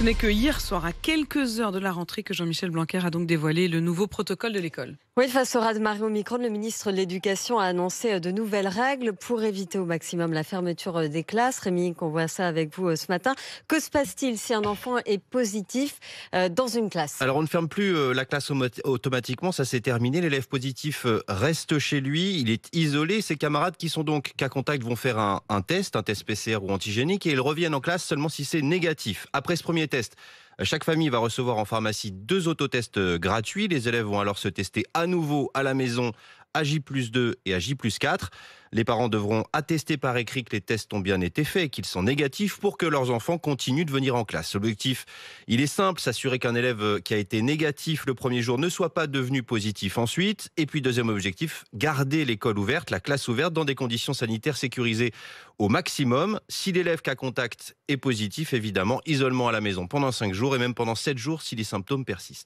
Ce n'est que hier soir, à quelques heures de la rentrée, que Jean-Michel Blanquer a donc dévoilé le nouveau protocole de l'école. Oui, face au raz de Micron, le ministre de l'Éducation a annoncé euh, de nouvelles règles pour éviter au maximum la fermeture euh, des classes. Rémi, qu'on voit ça avec vous euh, ce matin. Que se passe-t-il si un enfant est positif dans une classe Alors, on ne ferme plus la classe automatiquement, ça s'est terminé. L'élève positif reste chez lui, il est isolé. Ses camarades qui sont donc qu'à contact vont faire un, test, un test PCR ou antigénique, et ils reviennent en classe seulement si c'est négatif. Après ce premier tests. Euh, chaque famille va recevoir en pharmacie deux autotests euh, gratuits. Les élèves vont alors se tester à nouveau à la maison à J2 et à J4. Les parents devront attester par écrit que les tests ont bien été faits et qu'ils sont négatifs pour que leurs enfants continuent de venir en classe. L'objectif, il est simple, s'assurer qu'un élève qui a été négatif le premier jour ne soit pas devenu positif ensuite. Et puis deuxième objectif, garder l'école ouverte, la classe ouverte dans des conditions sanitaires sécurisées au maximum. Si l'élève qu'a contact est positif, évidemment, isolement à la maison pendant 5 jours et même pendant 7 jours si les symptômes persistent.